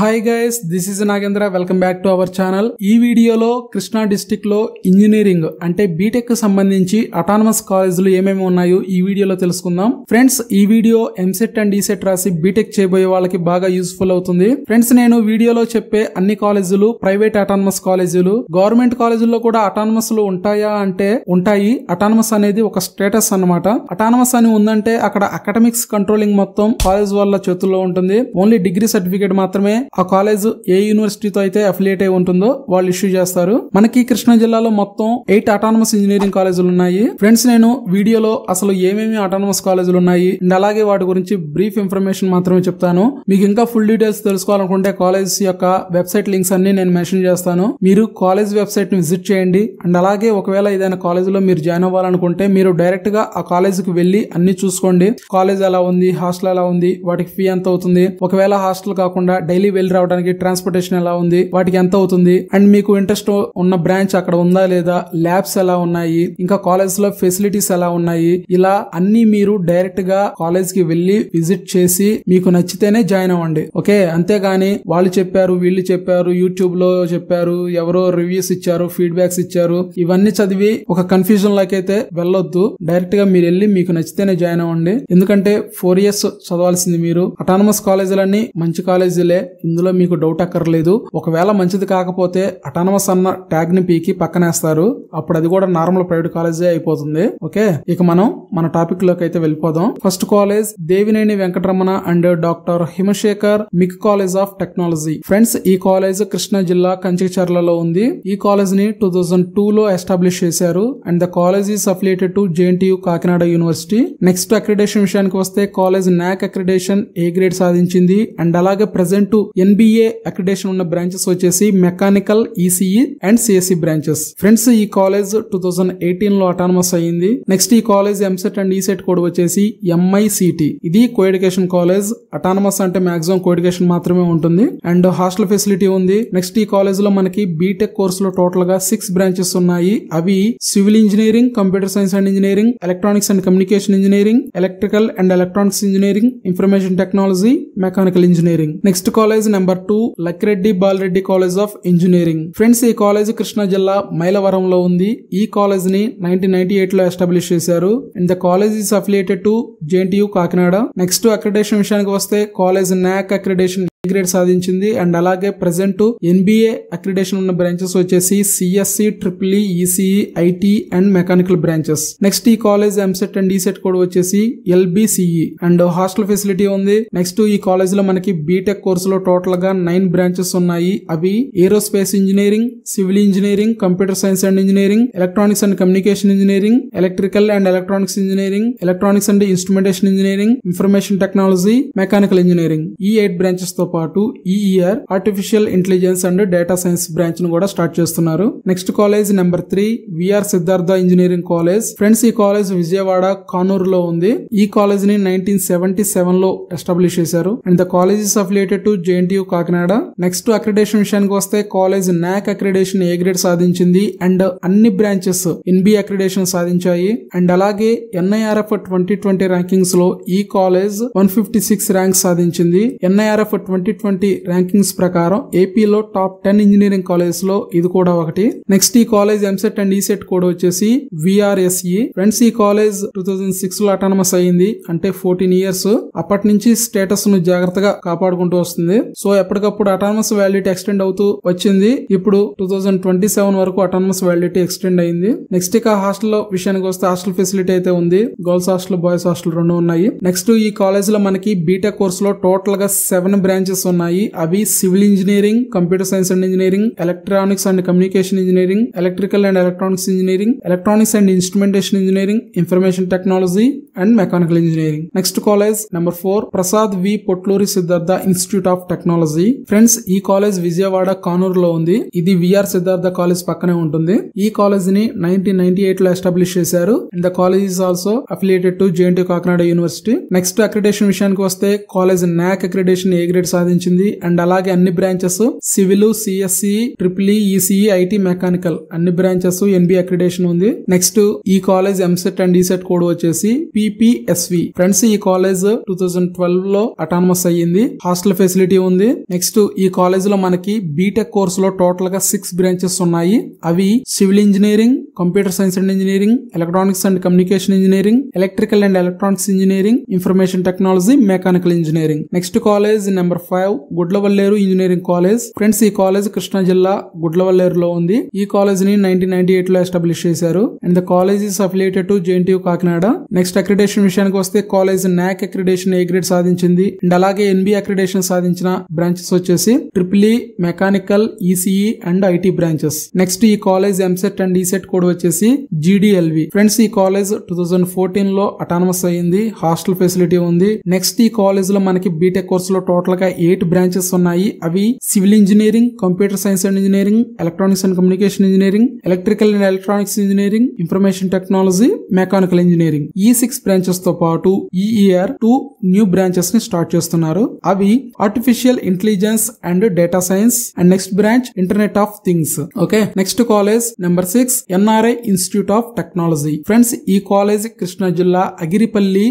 hi guys this is Nagendra welcome back to our channel ఈ వీడియోలో Krishna district లో engineering అంటే బీటెక్ సంబంధించి అటానమస్ కాలేజీలు ఏమేమి ఉన్నాయో ఈ వీడియోలో తెలుసుకుందాం ఫ్రెండ్స్ ఈ వీడియో ఎంసెట్ అండ్ ఈసెట్ రాసి బీటెక్ చేయబోయే వాళ్ళకి బాగా యూస్ఫుల్ అవుతుంది ఫ్రెండ్స్ నేను వీడియోలో చెప్పే అన్ని కాలేజీలు ప్రైవేట్ అటానమస్ కాలేజీలు గవర్నమెంట్ కాలేజీల్లో కూడా అటానమస్ లు ఉంటాయా అంటే ఉంటాయి అటానమస్ అనేది ఒక స్టేటస్ అనమాట అటానమస్ అని ఉందంటే అక్కడ అకాడమిక్స్ కంట్రోలింగ్ మొత్తం కాలేజ్ వాళ్ళ చేతుల్లో ఉంటుంది ఓన్లీ డిగ్రీ సర్టిఫికేట్ మాత్రమే ఆ కాలేజ్ ఏ యూనివర్సిటీతో అయితే అఫిలియేట్ అయి ఉంటుందో వాళ్ళు ఇష్యూ చేస్తారు మనకి కృష్ణా జిల్లాలో మొత్తం ఎయిట్ అటానమస్ ఇంజనీరింగ్ కాలేజీలు ఉన్నాయి ఫ్రెండ్స్ నేను వీడియోలో అసలు ఏమేమి అటానమస్ కాలేజీలు ఉన్నాయి అండ్ అలాగే వాటి గురించి బ్రీఫ్ ఇన్ఫర్మేషన్ మాత్రమే చెప్తాను మీకు ఇంకా ఫుల్ డీటెయిల్స్ తెలుసుకోవాలనుకుంటే కాలేజ్ యొక్క వెబ్సైట్ లింక్స్ అన్ని నేను మెన్షన్ చేస్తాను మీరు కాలేజ్ వెబ్సైట్ ని విజిట్ చేయండి అండ్ అలాగే ఒకవేళ ఏదైనా కాలేజీలో మీరు జాయిన్ అవ్వాలనుకుంటే మీరు డైరెక్ట్ గా ఆ కాలేజీకి వెళ్ళి అన్ని చూసుకోండి కాలేజ్ ఎలా ఉంది హాస్టల్ ఎలా ఉంది వాటికి ఫీ ఎంత అవుతుంది ఒకవేళ హాస్టల్ కాకుండా డైలీ వెళ్ళి రావడానికి ట్రాన్స్పోర్టేషన్ ఎలా ఉంది వాటికి ఎంత అవుతుంది అండ్ మీకు ఇంట్రెస్ట్ ఉన్న బ్రాంచ్ అక్కడ ఉందా లేదా ల్యాబ్స్ ఎలా ఉన్నాయి ఇంకా కాలేజ్ లో ఫెసిలిటీస్ ఎలా ఉన్నాయి ఇలా అన్ని మీరు డైరెక్ట్ గా కాలేజ్ కి వెళ్ళి విజిట్ చేసి మీకు నచ్చితేనే జాయిన్ అవ్వండి ఓకే అంతేగాని వాళ్ళు చెప్పారు వీళ్ళు చెప్పారు యూట్యూబ్ లో చెప్పారు ఎవరో రివ్యూస్ ఇచ్చారు ఫీడ్బ్యాక్స్ ఇచ్చారు ఇవన్నీ చదివి ఒక కన్ఫ్యూజన్ లాకైతే వెళ్ళొద్దు డైరెక్ట్ గా మీరు వెళ్ళి మీకు నచ్చితేనే జాయిన్ అవ్వండి ఎందుకంటే ఫోర్ ఇయర్స్ చదవాల్సింది మీరు అటానమస్ కాలేజీలన్నీ మంచి కాలేజీలే ఇందులో మీకు డౌట్ అక్కర్లేదు ఒకవేళ మంచిది కాకపోతే అటానమస్ అన్న ట్యాగ్ ని పీకి పక్కనేస్తారు అప్పుడు అది కూడా నార్మల్ ప్రైవేట్ కాలేజే అయిపోతుంది ఓకే ఇక మనం మన టాపిక్ లోకి అయితే వెళ్ళిపోదాం first college Devineni Venkataramana and doctor Himasekhar MIC college of technology friends ఈ కాలేజ్ కృష్ణా జిల్లా కంచిచర్లలో ఉంది ఈ కాలేజ్ ని టూ థౌజండ్ టూ లో ఎస్టాబ్లిష్ చేశారు and the college is affiliated to JNTU Kakinada university next accreditation విషయానికి వస్తే college NAAC accreditation A grade సాధించింది అండ్ అలాగే ప్రజెంట్ ఎన్బిఏ అక్రిడేషన్ ఉన్న బ్రాంచెస్ వచ్చేసి mechanical ECE and CSE branches friends ఈ కాలేజ్ టూ థౌసండ్ ఎయిటీన్ లో autonomous అయ్యింది next ఈ college EAMCET and ECET code వచ్చేసి ఎంఐసిటి ఇది కో ఎడ్యుకేషన్ కాలేజ్ అటానమస్ అంటే మాక్సిమం కో ఎడ్యుకేషన్ మాత్రమే ఉంటుంది అండ్ హాస్టల్ ఫెసిలిటీ ఉంది నెక్స్ట్ ఈ కాలేజ్ లో మనకి బీటెక్ కోర్సు లో టోటల్ గా సిక్స్ బ్రాంచెస్ ఉన్నాయి అవి civil engineering computer science and engineering electronics and communication engineering electrical and electronics engineering information technology mechanical engineering next college college number two Lakireddy Balireddy college of engineering friends ఈ college Krishna జిల్లా మైలవరంలో ఉంది ఈ college ని nineteen ninety eight లో establish చేశారు and the college is affiliated to JNTU Kakinada next accreditation విషయానికి వస్తే కాలేజ్ నాక్ అక్రిడేషన్ గ్రేడ్ సాధించింది అండ్ అలాగే ప్రజెంట్ ఎన్బిఏ అక్రిడేషన్ ఉన్న బ్రాంచెస్ వచ్చేసి CSC triple ECE IT and mechanical branches next ఈ college EAMCET and ECET code వచ్చేసి LBCE and hostel facility ఉంది next ఈ కాలేజ్ లో మనకి బీటెక్ కోర్సులో టోటల్ గా నైన్ బ్రాంచెస్ ఉన్నాయి అవి aerospace engineering civil engineering computer science and engineering electronics and communication engineering electrical and electronics engineering electronics and instrumentation engineering information technology mechanical engineering ఈ eight branches తో పాటు పాటు ఈ year artificial intelligence and data science branch ను కూడా start చేస్తున్నారు next college number three VR Siddhartha engineering college friends ఈ college Vijayawada Kanuru లో ఉంది ఈ కాలేజ్ ని నైన్టీన్ సెవెంటీ సెవెన్ లో ఎస్టాబ్లిష్ చేశారు and the college is affiliated to JNTU Kakinada next accreditation విషయానికి వస్తే college NAAC accreditation A grade సాధించింది అండ్ అన్ని బ్రాంచెస్ ఎన్బి అక్రిడేషన్ సాధించాయి అండ్ అలాగే ఎన్ఐఆర్ఎఫ్ ట్వంటీ ట్వంటీ ర్యాంకింగ్స్ లో ఈ college one fifty six rank సాధించింది NIRF twenty twenty twenty rankings ప్రకారం ఏపీలో టాప్ టెన్ ఇంజనీరింగ్ కాలేజ్ లో ఇది కూడా ఒకటి నెక్స్ట్ ఈ కాలేజ్ ఎంసెట్ అండ్ ఈసెట్ కూడా వచ్చేసి విఆర్ఎస్ఈ ఫ్రెండ్స్ ఈ కాలేజ్ టూ థౌజండ్ సిక్స్ లో అటానమస్ అయింది అంటే ఫోర్టీన్ ఇయర్స్ అప్పటి నుంచి స్టేటస్ ను జాగ్రత్తగా కాపాడుకుంటూ వస్తుంది సో ఎప్పటికప్పుడు అటానమస్ వ్యాలిడిటీ ఎక్స్టెండ్ అవుతూ వచ్చింది ఇప్పుడు టూ థౌజండ్ ట్వంటీ సెవెన్ వరకు అటానమస్ వ్యాలిడిటీ ఎక్స్టెండ్ అయింది నెక్స్ట్ ఇక హాస్టల్ విషయానికి వస్తే హాస్టల్ ఫెసిలిటీ అయితే ఉంది గర్ల్స్ హాస్టల్ బాయ్స్ హాస్టల్ రెండు ఉన్నాయి నెక్స్ట్ ఈ కాలేజ్ లో మనకి బీటెక్ కోర్స్ లో టోటల్ గా సెవెన్ బ్రాంచ్ బ్రాంచెస్ ఉన్నాయి అవి civil engineering computer science and engineering electronics and communication engineering electrical and electronics engineering electronics and instrumentation engineering information technology and mechanical engineering next college number four Prasad V Potluri Siddhartha institute of technology friends ఈ college Vijayawada Kanuru లో ఉంది ఇది VR Siddhartha college పక్కనే ఉంటుంది ఈ college ని nineteen ninety eight లో establish చేశారు and the college is also affiliated to JNT Kakinada university next accreditation విషయానికి వస్తే college NAAC accreditation A grade సాధించింది అండ్ అలాగే అన్ని branches civil CSE triple ECE IT mechanical అన్ని బ్రాంచెస్ ఎన్బి అక్రిడేషన్ ఉంది next ఈ college EAMCET and ECET code వచ్చేసి PPSV friends ఈ కాలేజ్ టూ థౌజండ్ ట్వెల్వ్ లో అటానమస్ అయ్యింది హాస్టల్ ఫెసిలిటీ ఉంది నెక్స్ట్ ఈ కాలేజ్ లో మనకి బీటెక్ కోర్సు లో టోటల్ గా సిక్స్ బ్రాంచెస్ ఉన్నాయి అవి civil engineering computer science and engineering electronics and communication engineering electrical and electronics engineering information technology mechanical engineering next college number five Gudlavalleru engineering college friends ఈ college Krishna జిల్లా గుడ్లవల్లేరులో ఉంది ఈ college ని నైన్టీన్ నైన్టీ ఎయిట్ లో establish చేశారు and the college is affiliated to JNTU Kakinada next accreditation విషయానికి వస్తే college NAAC accreditation A grade సాధించింది అండ్ అలాగే ఎన్బి అక్రిడేషన్ సాధించిన బ్రాంచెస్ వచ్చేసి triple e, e e E mechanical ECE and IT branches next ఈ college EAMCET and ECET కూడా వచ్చేసి GDLV friends ఈ కాలేజ్ టూ థౌజండ్ ఫోర్టీన్ లో అటానమస్ అయింది హాస్టల్ ఫెసిలిటీ ఉంది నెక్స్ట్ ఈ కాలేజ్ లో మనకి బీటెక్ కోర్సు లో టోటల్ గా ఎయిట్ బ్రాంచెస్ ఉన్నాయి అవి civil engineering computer science and engineering electronics and communication engineering electrical and electronics engineering information technology mechanical engineering ఈ సిక్స్ బ్రాంచెస్ తో పాటు ఈ ఇయర్ టూ న్యూ బ్రాంచెస్ ని స్టార్ట్ చేస్తున్నారు అవి artificial intelligence and data science and next branch internet of things okay next college number six NR NRI institute of technology friends ఈ college Krishna జిల్లా అగిరిపల్లి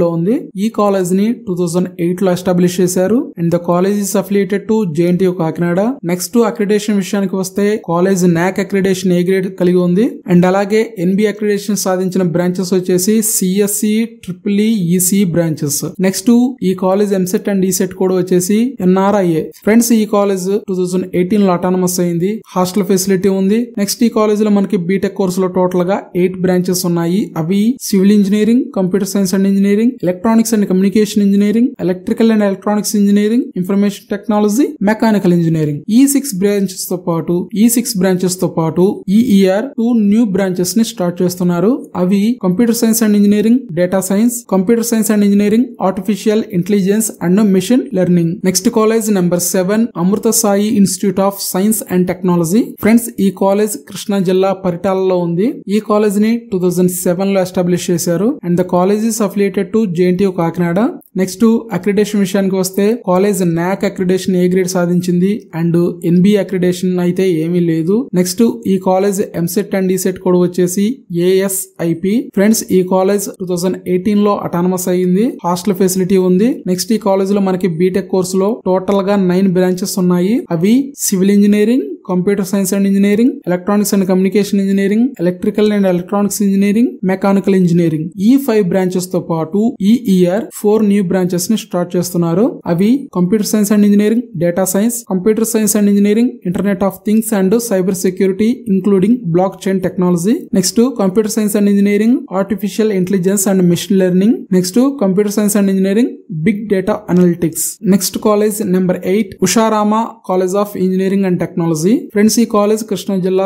లో ఉంది ఈ కాలేజ్ ని టూ థౌసండ్ ఎయిట్ లో ఎస్టాబ్లిష్ చేశారు and the college is affiliated to JNTU Kakinada next accreditation విషయానికి వస్తే college NAAC accreditation A grade కలిగి ఉంది అండ్ అలాగే ఎన్బి అక్రిడేషన్ సాధించిన బ్రాంచెస్ వచ్చేసి CSC triple EC branches next ఈ కాలేజ్ ఎంసెట్ అండ్ ఈసెట్ కూడా వచ్చేసి ఎన్ఆర్ఐఏ ఫ్రెండ్స్ ఈ కాలేజ్ టూ థౌసండ్ ఎయిటీన్ లో అటానమస్ అయింది హాస్టల్ ఫెసిలిటీ ఉంది నెక్స్ట్ ఈ కాలేజ్ లో మనకి బీటెక్ కోర్సులో టోటల్ గా ఎయిట్ బ్రాంచెస్ ఉన్నాయి అవి civil engineering computer science and engineering electronics and communication engineering electrical and electronics engineering information technology mechanical engineering ఈ సిక్స్ బ్రాంచెస్ తో పాటు ఈ సిక్స్ బ్రాంచెస్ తో పాటు ఈ e year e two new branches ని స్టార్ట్ చేస్తున్నారు అవి computer science and engineering data science computer science and engineering artificial intelligence and machine learning next college number seven Amrita Sai institute of science and technology friends ఈ college Krishna జిల్లా పరిటాలలో ఉంది ఈ college ని two thousand seven లో establish చేశారు and the college is affiliated to JNT Kakinada next accreditation విషయానికి వస్తే college NAAC accreditation A grade సాధించింది అండ్ ఎన్బి అక్రిడేషన్ అయితే ఏమీ లేదు నెక్స్ట్ ఈ college EAMCET and ECET code వచ్చేసి ఏఎస్ఐపి ఫ్రెండ్స్ ఈ కాలేజ్ టూ థౌసండ్ ఎయిటీన్ లో అటానమస్ అయ్యింది హాస్టల్ ఫెసిలిటీ ఉంది నెక్స్ట్ ఈ కాలేజ్ లో మనకి బీటెక్ కోర్సు లో టోటల్ గా నైన్ బ్రాంచెస్ ఉన్నాయి అవి civil engineering computer science and engineering electronics and communication engineering electrical and electronics engineering mechanical engineering ఈ ఫైవ్ బ్రాంచెస్ తో పాటు ఈ year four new new branches ని స్టార్ట్ చేస్తున్నారు అవి computer science and engineering data science computer science and engineering internet of things and cyber security including blockchain technology next computer science and engineering artificial intelligence and machine learning next computer science and engineering big data analytics next college number eight Usharama college of engineering and technology friends ఈ college Krishna జిల్లా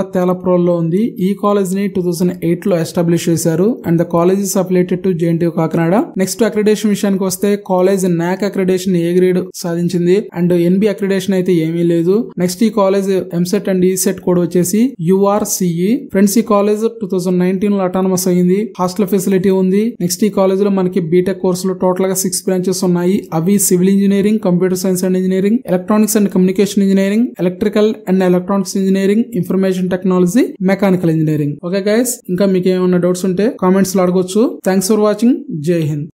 లో ఉంది ఈ college ని two thousand eight లో establish చేశారు and the college is affiliated to JNT Kakinada next accreditation విషయానికి వస్తే వస్తే college NAAC accreditation A grade సాధించింది అండ్ ఎన్బి అక్రిడేషన్ అయితే ఏమీ లేదు నెక్స్ట్ ఈ college EAMCET and ECET code వచ్చేసి యుఆర్సిఈ ఫ్రెండ్స్ ఈ కాలేజ్ టూ థౌసండ్ నైన్టీన్ లో అటానమస్ అయింది హాస్టల్ ఫెసిలిటీ ఉంది నెక్స్ట్ ఈ కాలేజ్ లో మనకి బీటెక్ కోర్సులు టోటల్ గా సిక్స్ బ్రాంచెస్ ఉన్నాయి అవి civil engineering computer science and engineering electronics and communication engineering electrical and electronics engineering information technology mechanical engineering okay guys ఇంకా మీకు ఏమైనా డౌట్స్ ఉంటే కామెంట్స్ లో అడగవచ్చు థ్యాంక్స్ ఫర్ వాచింగ్ జై హింద్